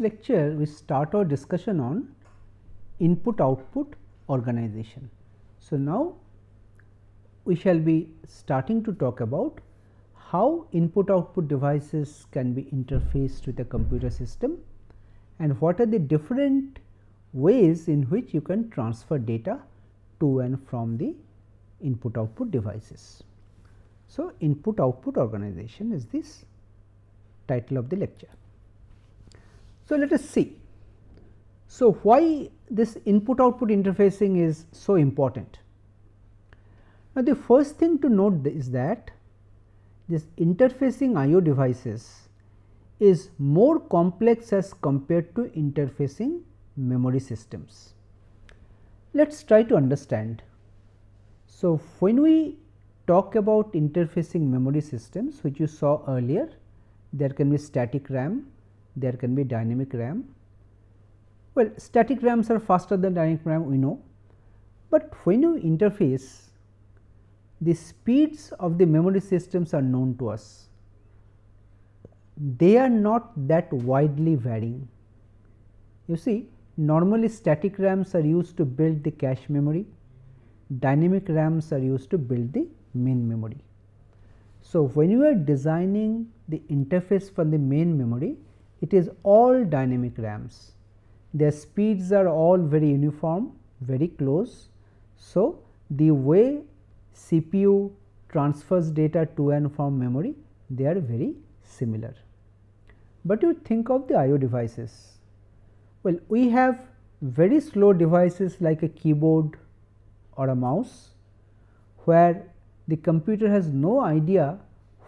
lecture, we start our discussion on input output organization. So, now we shall be starting to talk about how input output devices can be interfaced with a computer system and what are the different ways in which you can transfer data to and from the input output devices. So, input output organization is this title of the lecture. So, let us see. So, why this input output interfacing is so important? Now, the first thing to note is that this interfacing IO devices is more complex as compared to interfacing memory systems. Let us try to understand. So, when we talk about interfacing memory systems which you saw earlier, there can be static RAM, there can be dynamic RAM. Well, static RAMs are faster than dynamic RAM we know, but when you interface the speeds of the memory systems are known to us. They are not that widely varying. You see normally static RAMs are used to build the cache memory, dynamic RAMs are used to build the main memory. So, when you are designing the interface for the main memory, it is all dynamic RAMs. Their speeds are all very uniform, very close. So, the way CPU transfers data to and from memory, they are very similar. But you think of the IO devices. Well, we have very slow devices like a keyboard or a mouse, where the computer has no idea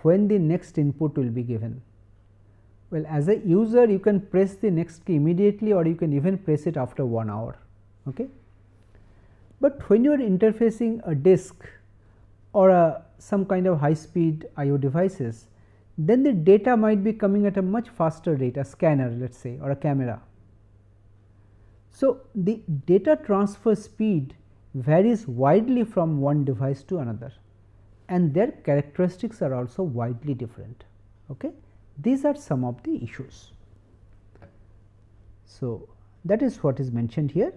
when the next input will be given. Well, as a user you can press the next key immediately or you can even press it after 1 hour. Okay? But when you are interfacing a disk or a, some kind of high speed IO devices, then the data might be coming at a much faster rate, a scanner let us say or a camera. So, the data transfer speed varies widely from one device to another and their characteristics are also widely different. Okay? These are some of the issues. So, that is what is mentioned here.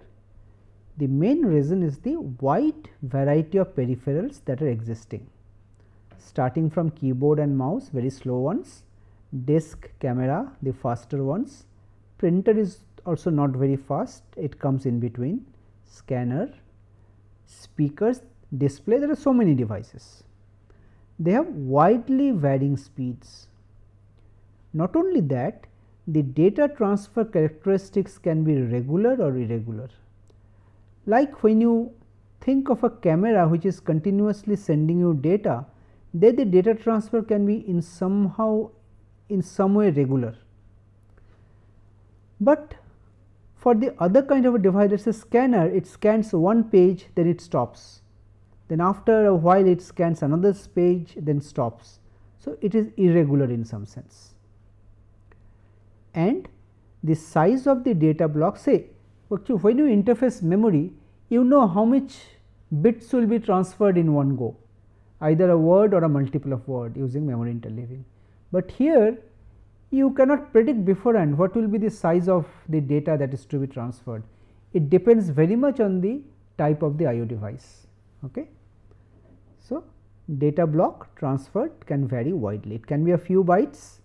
The main reason is the wide variety of peripherals that are existing starting from keyboard and mouse very slow ones, disk camera the faster ones, printer is also not very fast it comes in between, scanner, speakers, display there are so many devices. They have widely varying speeds not only that, the data transfer characteristics can be regular or irregular. Like when you think of a camera which is continuously sending you data, then the data transfer can be in somehow in some way regular. But for the other kind of a device that is a scanner, it scans one page then it stops. Then after a while it scans another page then stops. So, it is irregular in some sense and the size of the data block say okay, when you interface memory you know how much bits will be transferred in one go either a word or a multiple of word using memory interleaving. But here you cannot predict beforehand what will be the size of the data that is to be transferred. It depends very much on the type of the IO device. Okay. So, data block transferred can vary widely. It can be a few bytes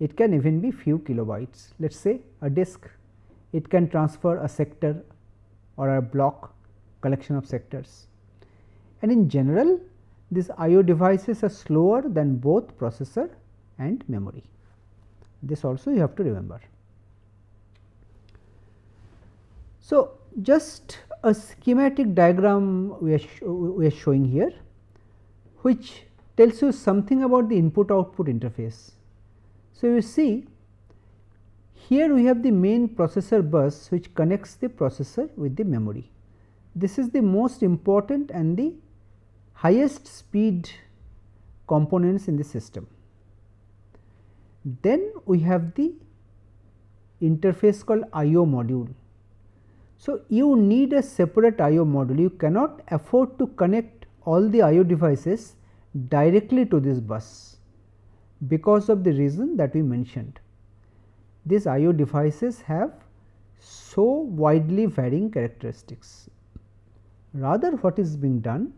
it can even be few kilobytes. Let us say a disk, it can transfer a sector or a block collection of sectors. And in general, these I/O devices are slower than both processor and memory. This also you have to remember. So, just a schematic diagram we are, we are showing here, which tells you something about the input output interface. So, you see here we have the main processor bus which connects the processor with the memory. This is the most important and the highest speed components in the system. Then we have the interface called IO module. So, you need a separate IO module, you cannot afford to connect all the IO devices directly to this bus because of the reason that we mentioned. These IO devices have so widely varying characteristics. Rather what is being done,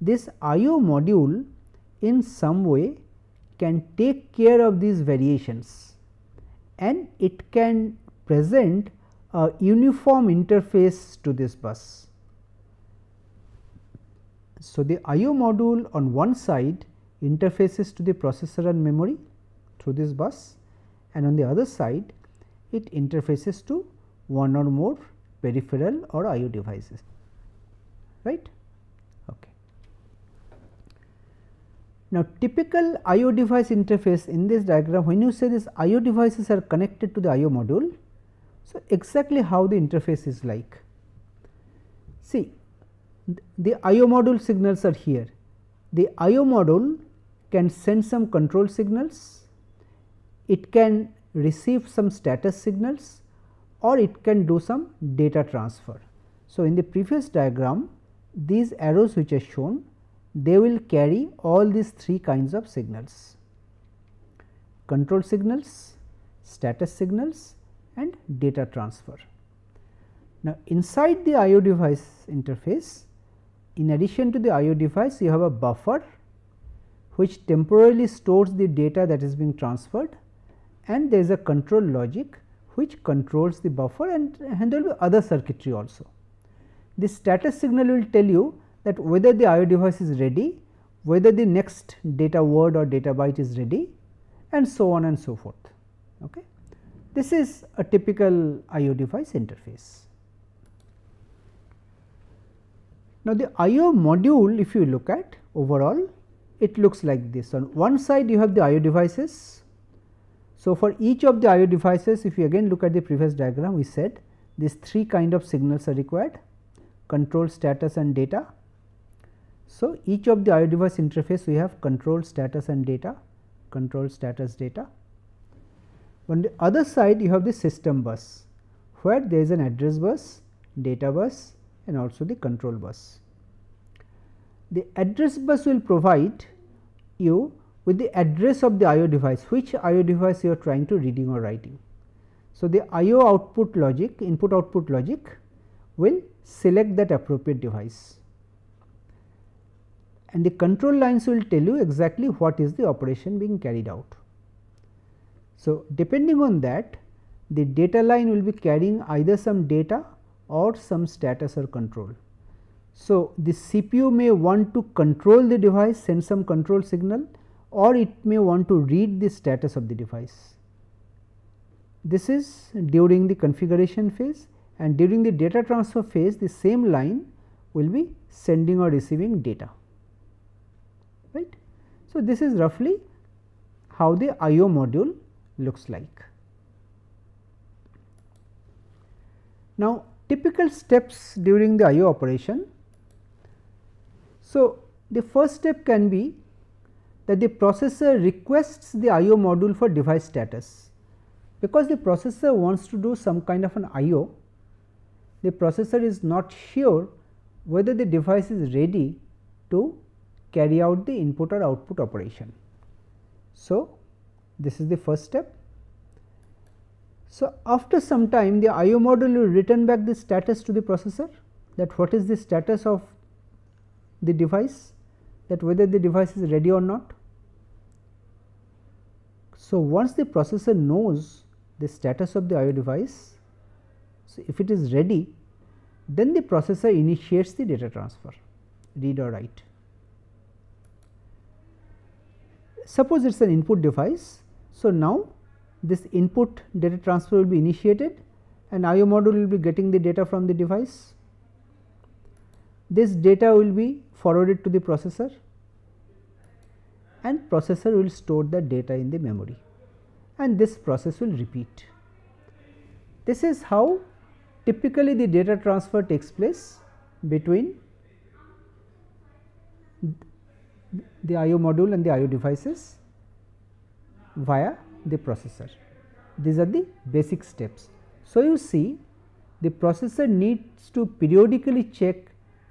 this IO module in some way can take care of these variations and it can present a uniform interface to this bus. So, the IO module on one side interfaces to the processor and memory through this bus and on the other side it interfaces to one or more peripheral or IO devices right. Okay. Now, typical IO device interface in this diagram when you say this IO devices are connected to the IO module. So, exactly how the interface is like. See the IO module signals are here. The IO module can send some control signals, it can receive some status signals or it can do some data transfer. So, in the previous diagram these arrows which are shown they will carry all these three kinds of signals control signals, status signals and data transfer. Now, inside the IO device interface in addition to the IO device you have a buffer which temporarily stores the data that is being transferred and there is a control logic which controls the buffer and handle other circuitry also. The status signal will tell you that whether the IO device is ready, whether the next data word or data byte is ready and so on and so forth. Okay. This is a typical IO device interface. Now, the IO module if you look at overall it looks like this. On one side you have the IO devices. So, for each of the IO devices if you again look at the previous diagram we said these three kind of signals are required control status and data. So, each of the IO device interface we have control status and data control status data. On the other side you have the system bus where there is an address bus, data bus and also the control bus the address bus will provide you with the address of the IO device, which IO device you are trying to reading or writing. So, the IO output logic, input output logic will select that appropriate device and the control lines will tell you exactly what is the operation being carried out. So, depending on that the data line will be carrying either some data or some status or control. So, the CPU may want to control the device send some control signal or it may want to read the status of the device. This is during the configuration phase and during the data transfer phase the same line will be sending or receiving data right. So, this is roughly how the IO module looks like. Now, typical steps during the IO operation so, the first step can be that the processor requests the IO module for device status. Because the processor wants to do some kind of an IO, the processor is not sure whether the device is ready to carry out the input or output operation. So, this is the first step. So, after some time the IO module will return back the status to the processor that what is the status of the device that whether the device is ready or not. So, once the processor knows the status of the IO device, so if it is ready, then the processor initiates the data transfer, read or write. Suppose it is an input device. So, now this input data transfer will be initiated and IO module will be getting the data from the device. This data will be forward it to the processor and processor will store the data in the memory and this process will repeat. This is how typically the data transfer takes place between the IO module and the IO devices via the processor. These are the basic steps. So, you see the processor needs to periodically check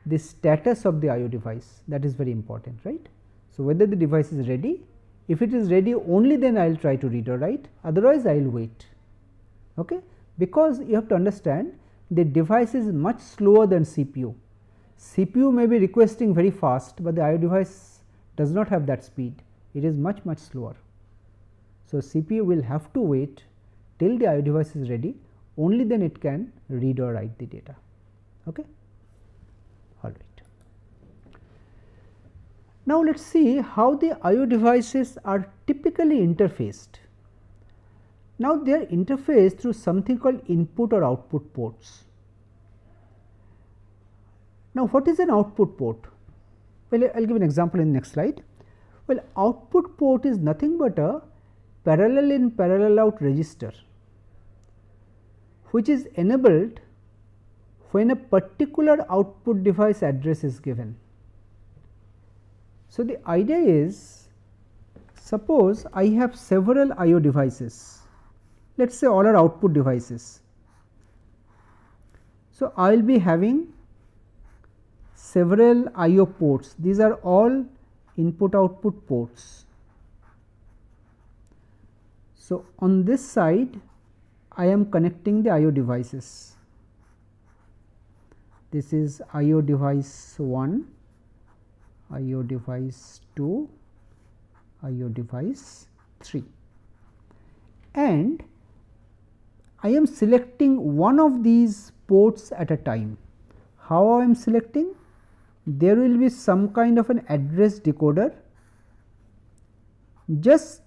the status of the IO device that is very important right. So, whether the device is ready if it is ready only then I will try to read or write otherwise I will wait okay. because you have to understand the device is much slower than CPU. CPU may be requesting very fast, but the IO device does not have that speed it is much much slower. So, CPU will have to wait till the IO device is ready only then it can read or write the data. Okay. Now, let us see how the IO devices are typically interfaced. Now, they are interfaced through something called input or output ports. Now, what is an output port? Well, I will give an example in the next slide. Well, output port is nothing but a parallel in parallel out register, which is enabled when a particular output device address is given. So, the idea is suppose I have several IO devices, let us say all are output devices. So, I will be having several IO ports, these are all input output ports. So, on this side I am connecting the IO devices. This is IO device 1 IO device 2, IO device 3 and I am selecting one of these ports at a time. How I am selecting? There will be some kind of an address decoder just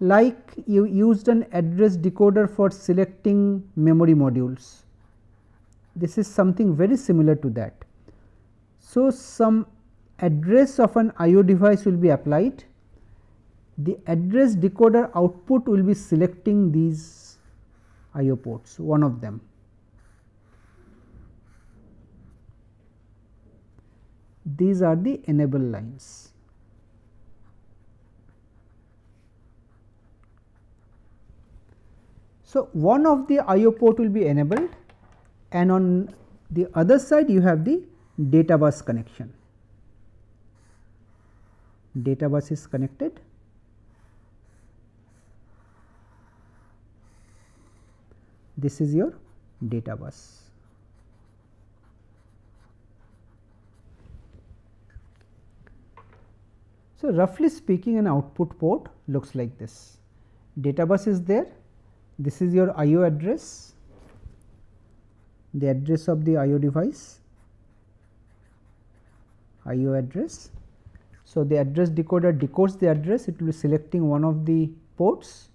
like you used an address decoder for selecting memory modules. This is something very similar to that. So, some address of an IO device will be applied. The address decoder output will be selecting these IO ports, one of them. These are the enable lines. So, one of the IO port will be enabled and on the other side you have the data bus connection data bus is connected. This is your data bus. So, roughly speaking an output port looks like this. Data bus is there, this is your IO address, the address of the IO device, IO address so, the address decoder decodes the address, it will be selecting one of the ports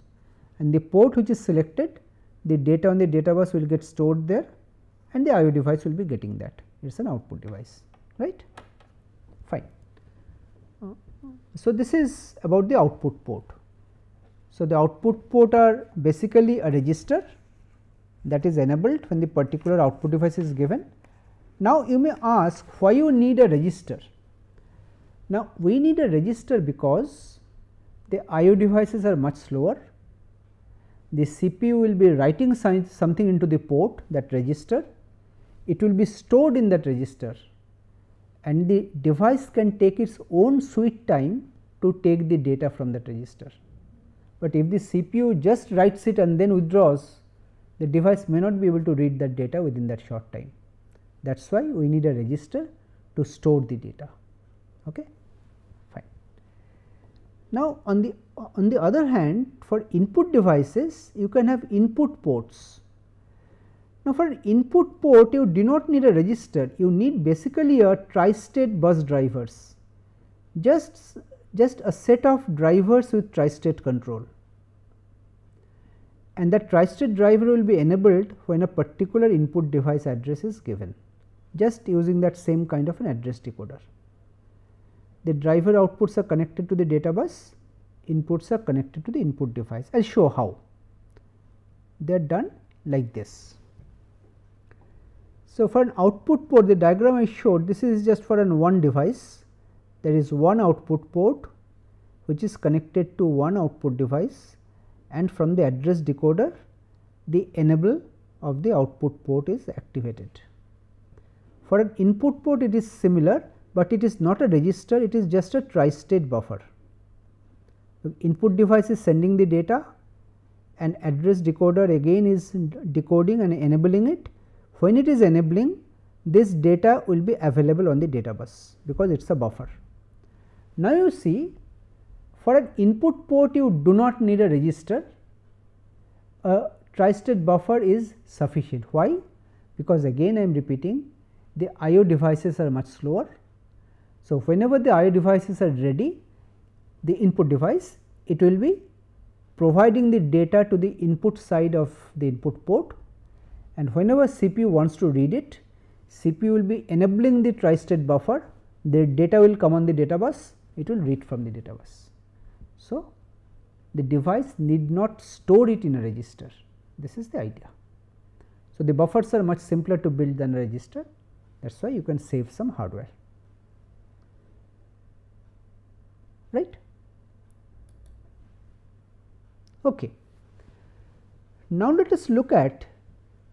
and the port which is selected, the data on the data bus will get stored there and the IO device will be getting that. It is an output device, right? Fine. So, this is about the output port. So, the output port are basically a register that is enabled when the particular output device is given. Now, you may ask why you need a register. Now, we need a register because the IO devices are much slower. The CPU will be writing something into the port that register, it will be stored in that register and the device can take its own sweet time to take the data from that register. But if the CPU just writes it and then withdraws, the device may not be able to read that data within that short time. That is why we need a register to store the data. Okay. Now, on the on the other hand for input devices you can have input ports. Now, for an input port you do not need a register you need basically a tri-state bus drivers just just a set of drivers with tri-state control and that tri-state driver will be enabled when a particular input device address is given just using that same kind of an address decoder the driver outputs are connected to the data bus, inputs are connected to the input device. I will show how. They are done like this. So, for an output port the diagram I showed this is just for an one device there is one output port which is connected to one output device and from the address decoder the enable of the output port is activated. For an input port it is similar but it is not a register it is just a tri-state buffer. The input device is sending the data and address decoder again is decoding and enabling it. When it is enabling this data will be available on the data bus because it is a buffer. Now, you see for an input port you do not need a register, a tri-state buffer is sufficient. Why? Because again I am repeating the I O devices are much slower so, whenever the IO devices are ready, the input device, it will be providing the data to the input side of the input port and whenever CPU wants to read it, CPU will be enabling the tri-state buffer, the data will come on the data bus, it will read from the data bus. So, the device need not store it in a register, this is the idea. So, the buffers are much simpler to build than a register, that is why you can save some hardware. right. Okay. Now, let us look at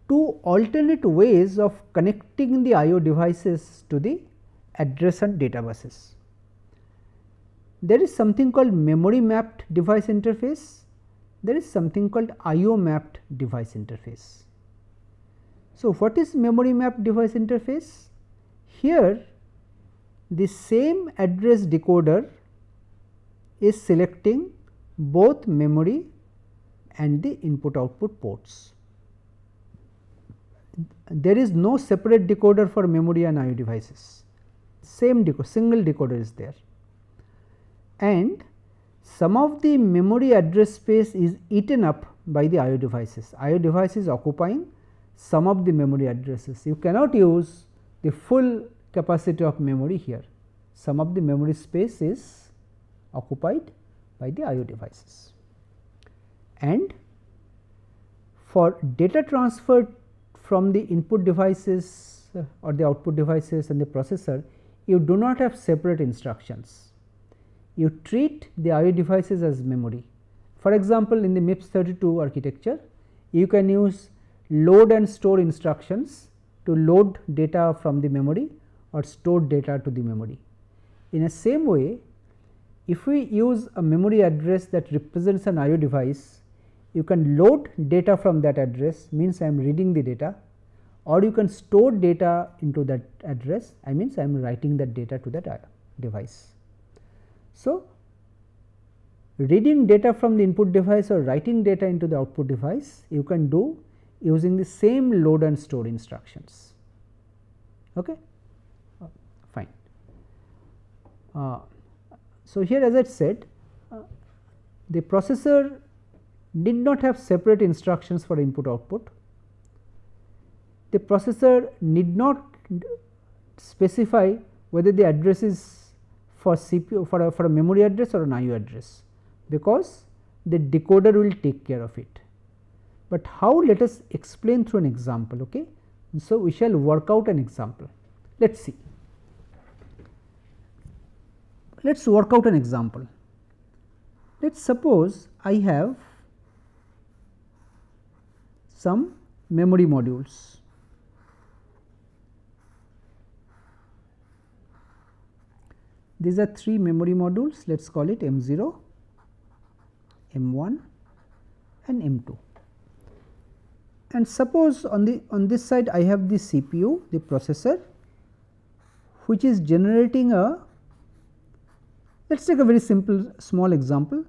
two alternate ways of connecting the I O devices to the address data databases. There is something called memory mapped device interface, there is something called I O mapped device interface. So, what is memory mapped device interface? Here the same address decoder is selecting both memory and the input output ports. There is no separate decoder for memory and IO devices, same single decoder is there. And some of the memory address space is eaten up by the IO devices, IO devices occupying some of the memory addresses. You cannot use the full capacity of memory here, some of the memory space is occupied by the IO devices. And for data transfer from the input devices uh, or the output devices and the processor, you do not have separate instructions. You treat the IO devices as memory. For example, in the MIPS 32 architecture, you can use load and store instructions to load data from the memory or store data to the memory. In the same way, if we use a memory address that represents an IO device, you can load data from that address means I am reading the data or you can store data into that address I means I am writing that data to that uh, device. So, reading data from the input device or writing data into the output device you can do using the same load and store instructions. Okay? Uh, fine. Uh, so, here as I said the processor did not have separate instructions for input output. The processor need not specify whether the address is for CPU for a, for a memory address or an IO address because the decoder will take care of it. But how let us explain through an example. Okay? so, we shall work out an example. Let us see. Let us work out an example. Let us suppose I have some memory modules. These are 3 memory modules, let us call it M 0, M 1 and M 2. And suppose on the on this side I have the CPU, the processor which is generating a let us take a very simple small example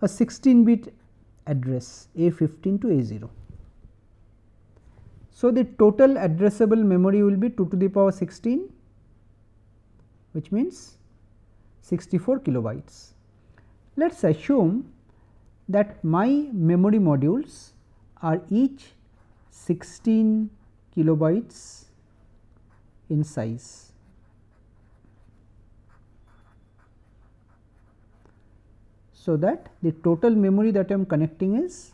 a 16 bit address A15 to A0. So, the total addressable memory will be 2 to the power 16 which means 64 kilobytes. Let us assume that my memory modules are each 16 kilobytes in size. So, that the total memory that I am connecting is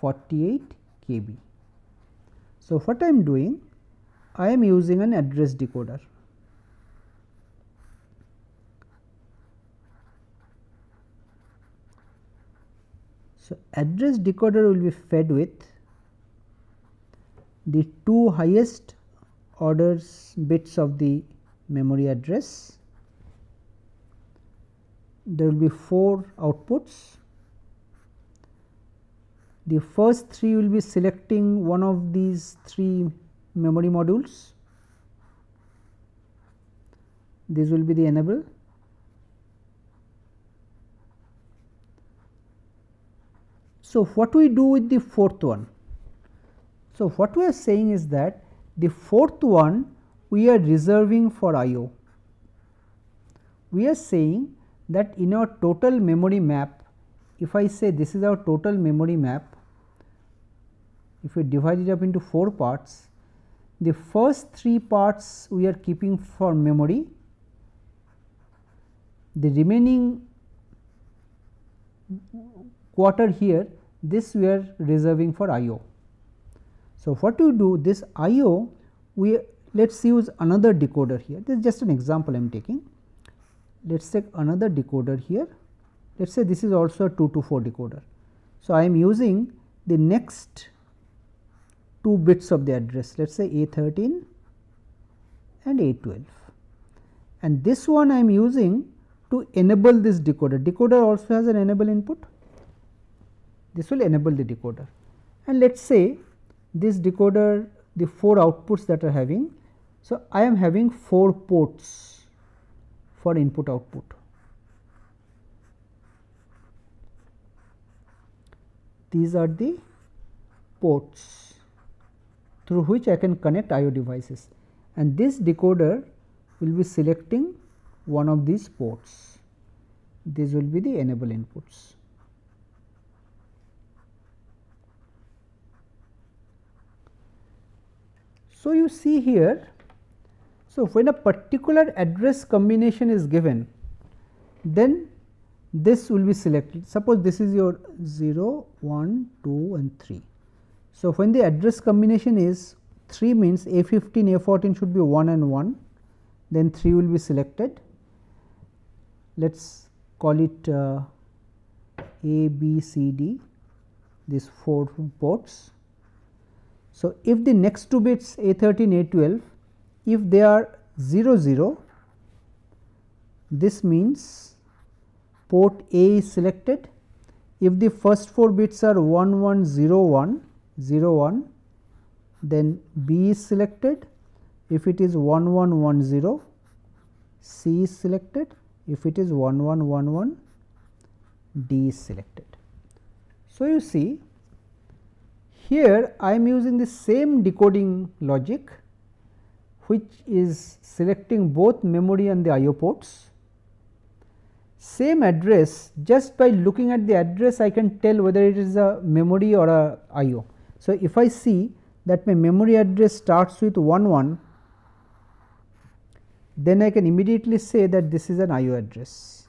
48 KB. So, what I am doing? I am using an address decoder. So, address decoder will be fed with the two highest orders bits of the memory address there will be 4 outputs. The first 3 will be selecting one of these 3 memory modules. This will be the enable. So, what we do with the fourth one? So, what we are saying is that the fourth one we are reserving for I O. We are saying that in our total memory map, if I say this is our total memory map, if we divide it up into 4 parts, the first 3 parts we are keeping for memory, the remaining quarter here this we are reserving for IO. So, what you do this IO we let us use another decoder here this is just an example I am taking let us take another decoder here. Let us say this is also a 2 to 4 decoder. So, I am using the next two bits of the address let us say A13 and A12 and this one I am using to enable this decoder. Decoder also has an enable input this will enable the decoder and let us say this decoder the 4 outputs that are having. So, I am having 4 ports for input output. These are the ports through which I can connect IO devices and this decoder will be selecting one of these ports. These will be the enable inputs. So, you see here so, when a particular address combination is given, then this will be selected. Suppose this is your 0, 1, 2 and 3. So, when the address combination is 3 means A 15, A 14 should be 1 and 1, then 3 will be selected. Let us call it uh, A, B, C, D, these 4 ports. So, if the next two bits A 13, A 12 if they are 0 0 this means port A is selected. If the first 4 bits are 1 1 0 1 0 1 then B is selected. If it is 1 1 1 0 C is selected. If it is 1 1 1 1 D is selected. So, you see here I am using the same decoding logic which is selecting both memory and the IO ports. Same address just by looking at the address I can tell whether it is a memory or a IO. So, if I see that my memory address starts with 1 1 then I can immediately say that this is an IO address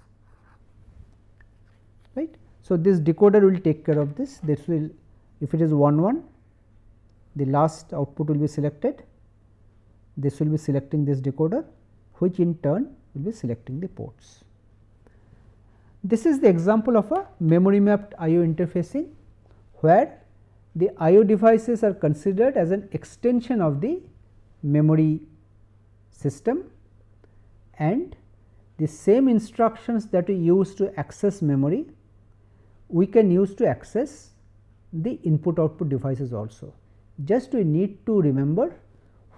right. So, this decoder will take care of this this will if it is 1 1 the last output will be selected this will be selecting this decoder which in turn will be selecting the ports. This is the example of a memory mapped IO interfacing where the IO devices are considered as an extension of the memory system and the same instructions that we use to access memory we can use to access the input output devices also. Just we need to remember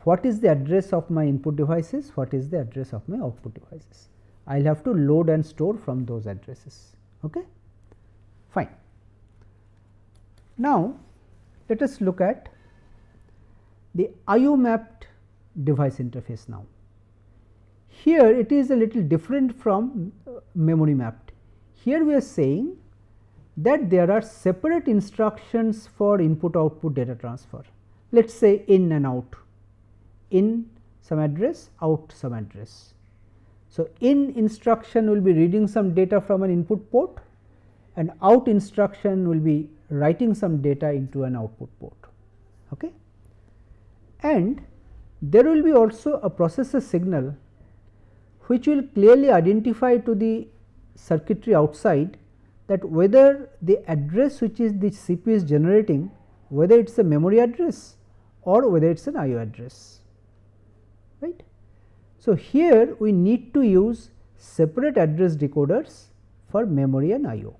what is the address of my input devices, what is the address of my output devices. I will have to load and store from those addresses. Okay? Fine. Now, let us look at the IO mapped device interface now. Here it is a little different from uh, memory mapped. Here we are saying that there are separate instructions for input output data transfer, let us say in and out in some address out some address. So, in instruction will be reading some data from an input port and out instruction will be writing some data into an output port. Okay? And there will be also a processor signal which will clearly identify to the circuitry outside that whether the address which is the CPU is generating whether it is a memory address or whether it is an IO address. So, here we need to use separate address decoders for memory and I O.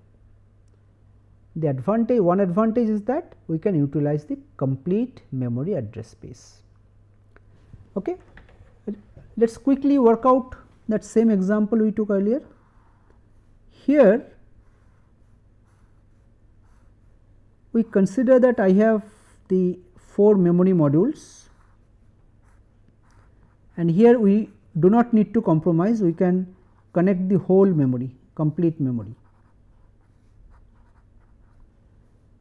The advantage one advantage is that we can utilize the complete memory address space. Okay. Let us quickly work out that same example we took earlier. Here we consider that I have the 4 memory modules and here we do not need to compromise we can connect the whole memory complete memory.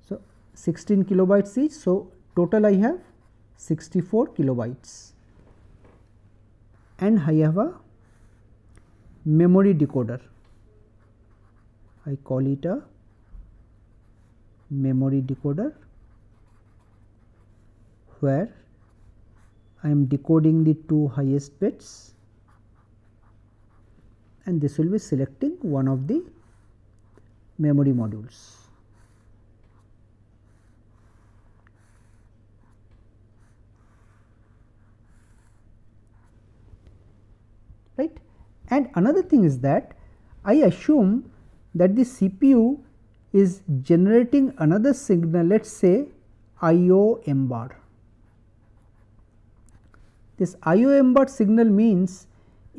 So, 16 kilobytes each. So, total I have 64 kilobytes and I have a memory decoder. I call it a memory decoder where I am decoding the two highest bits and this will be selecting one of the memory modules. Right. And another thing is that I assume that the CPU is generating another signal let us say I/O M bar. This IO m bar signal means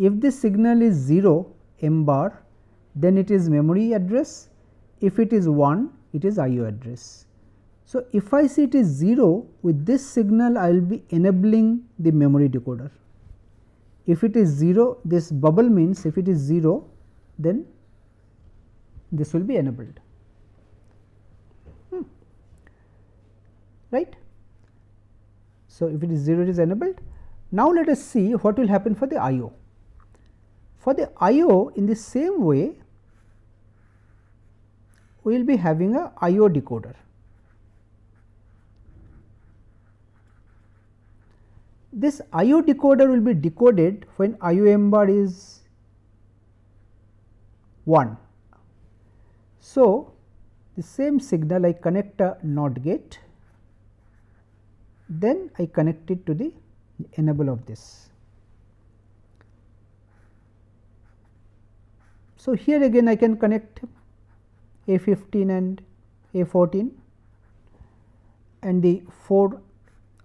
if this signal is 0 m bar then it is memory address, if it is 1 it is IO address. So, if I see it is 0 with this signal I will be enabling the memory decoder. If it is 0 this bubble means if it is 0 then this will be enabled. Hmm. Right. So, if it is 0 it is enabled now, let us see what will happen for the IO. For the IO in the same way, we will be having a IO decoder. This IO decoder will be decoded when IOM bar is 1. So, the same signal I connect a NOT gate, then I connect it to the enable of this. So, here again I can connect A 15 and A 14 and the 4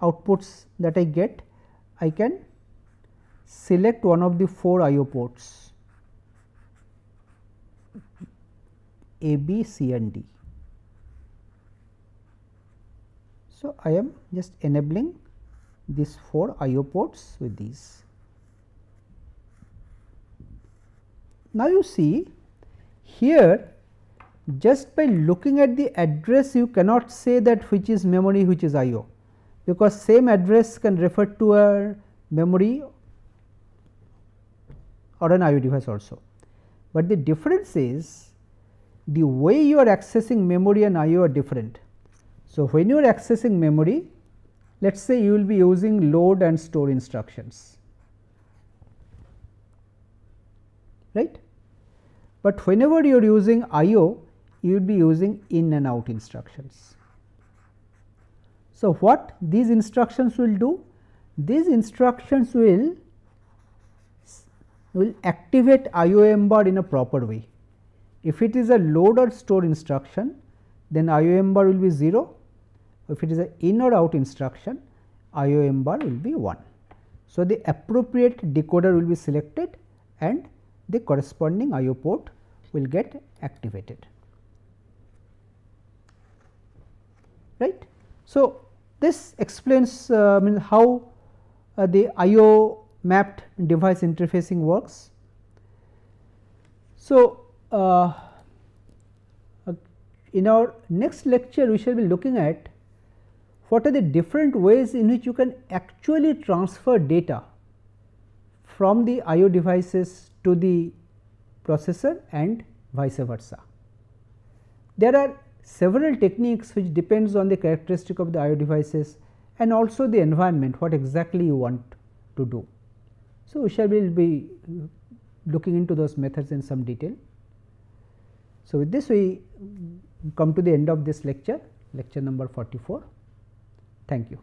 outputs that I get I can select one of the 4 IO ports A, B, C and D. So, I am just enabling these 4 IO ports with these. Now, you see here just by looking at the address you cannot say that which is memory which is IO because same address can refer to a memory or an IO device also. But the difference is the way you are accessing memory and IO are different. So, when you are accessing memory let us say you will be using load and store instructions, right. But whenever you are using IO, you will be using in and out instructions. So, what these instructions will do? These instructions will will activate IOM bar in a proper way. If it is a load or store instruction, then IOM bar will be 0 if it is an in or out instruction, IOM bar will be 1. So, the appropriate decoder will be selected and the corresponding IO port will get activated. Right. So, this explains uh, mean how uh, the IO mapped device interfacing works. So, uh, uh, in our next lecture we shall be looking at what are the different ways in which you can actually transfer data from the IO devices to the processor and vice versa. There are several techniques which depends on the characteristic of the IO devices and also the environment what exactly you want to do. So, we shall be looking into those methods in some detail. So, with this we come to the end of this lecture, lecture number 44. Thank you.